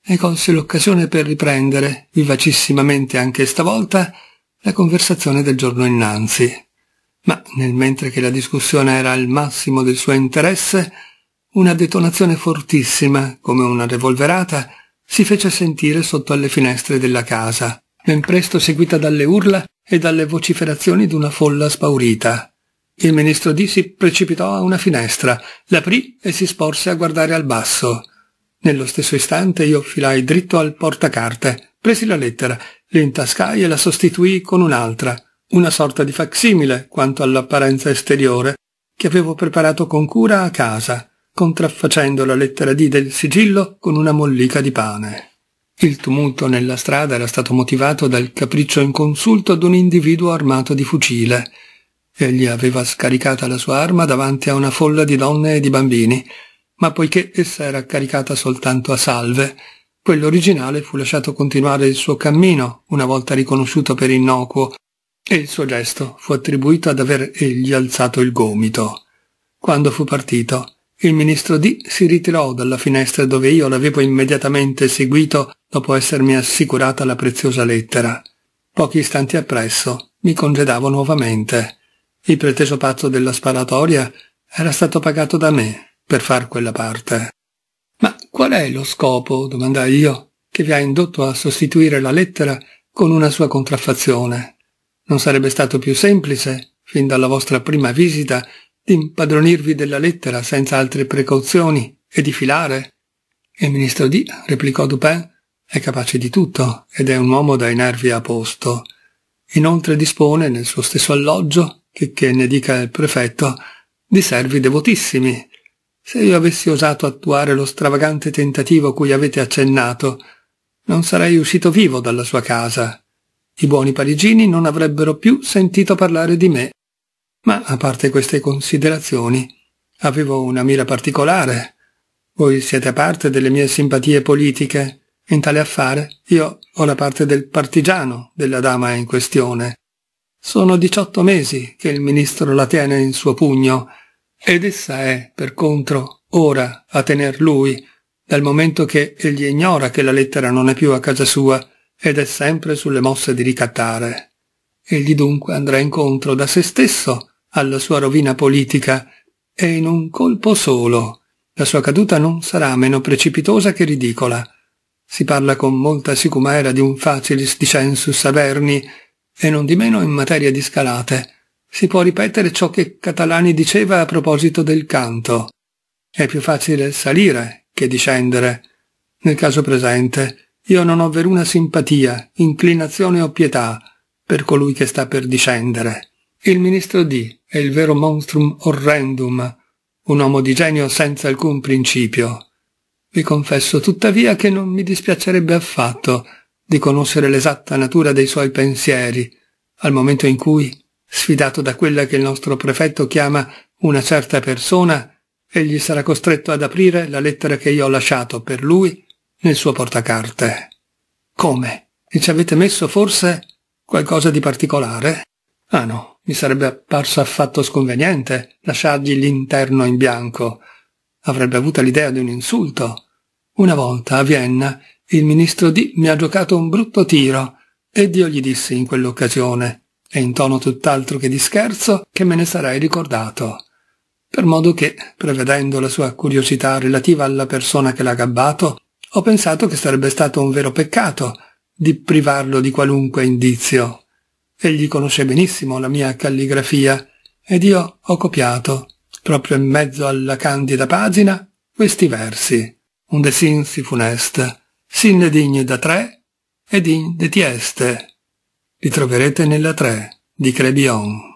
e colse l'occasione per riprendere, vivacissimamente anche stavolta, la conversazione del giorno innanzi. Ma nel mentre che la discussione era al massimo del suo interesse, una detonazione fortissima, come una revolverata, si fece sentire sotto alle finestre della casa, ben presto seguita dalle urla e dalle vociferazioni di una folla spaurita. Il ministro D si precipitò a una finestra, l'aprì e si sporse a guardare al basso. Nello stesso istante io filai dritto al portacarte, presi la lettera, l'intascai e la sostituii con un'altra, una sorta di facsimile quanto all'apparenza esteriore, che avevo preparato con cura a casa, contraffacendo la lettera D del sigillo con una mollica di pane. Il tumulto nella strada era stato motivato dal capriccio inconsulto ad un individuo armato di fucile. Egli aveva scaricata la sua arma davanti a una folla di donne e di bambini, ma poiché essa era caricata soltanto a salve, quello originale fu lasciato continuare il suo cammino, una volta riconosciuto per innocuo, e il suo gesto fu attribuito ad aver egli alzato il gomito. Quando fu partito, il ministro D si ritirò dalla finestra dove io l'avevo immediatamente seguito dopo essermi assicurata la preziosa lettera. Pochi istanti appresso mi congedavo nuovamente. Il preteso pazzo della sparatoria era stato pagato da me, per far quella parte. Ma qual è lo scopo, domandai io, che vi ha indotto a sostituire la lettera con una sua contraffazione? Non sarebbe stato più semplice, fin dalla vostra prima visita, di impadronirvi della lettera senza altre precauzioni e di filare? Il ministro D, replicò Dupin, è capace di tutto ed è un uomo dai nervi a posto. Inoltre dispone nel suo stesso alloggio, che, che ne dica il prefetto, di servi devotissimi, se io avessi osato attuare lo stravagante tentativo cui avete accennato, non sarei uscito vivo dalla sua casa. I buoni parigini non avrebbero più sentito parlare di me. Ma, a parte queste considerazioni, avevo una mira particolare. Voi siete a parte delle mie simpatie politiche. In tale affare io ho la parte del partigiano della dama in questione. Sono diciotto mesi che il ministro la tiene in suo pugno ed essa è, per contro, ora a tener lui, dal momento che egli ignora che la lettera non è più a casa sua ed è sempre sulle mosse di ricattare. Egli dunque andrà incontro da se stesso alla sua rovina politica e in un colpo solo. La sua caduta non sarà meno precipitosa che ridicola. Si parla con molta sicumera di un facilis dicensus averni e non di meno in materia di scalate, si può ripetere ciò che Catalani diceva a proposito del canto. È più facile salire che discendere. Nel caso presente, io non ho veruna simpatia, inclinazione o pietà per colui che sta per discendere. Il ministro D è il vero monstrum horrendum, un uomo di genio senza alcun principio. Vi confesso tuttavia che non mi dispiacerebbe affatto di conoscere l'esatta natura dei suoi pensieri, al momento in cui sfidato da quella che il nostro prefetto chiama una certa persona, egli sarà costretto ad aprire la lettera che io ho lasciato per lui nel suo portacarte. Come? E ci avete messo forse qualcosa di particolare? Ah no, mi sarebbe apparso affatto sconveniente lasciargli l'interno in bianco. Avrebbe avuto l'idea di un insulto. Una volta a Vienna il ministro D mi ha giocato un brutto tiro ed io gli dissi in quell'occasione e in tono tutt'altro che di scherzo, che me ne sarei ricordato. Per modo che, prevedendo la sua curiosità relativa alla persona che l'ha gabbato, ho pensato che sarebbe stato un vero peccato di privarlo di qualunque indizio. Egli conosce benissimo la mia calligrafia ed io ho copiato, proprio in mezzo alla candida pagina, questi versi. Un desinsi funest, sinne digne da tre ed in de tieste li troverete nella 3 di Crébillon.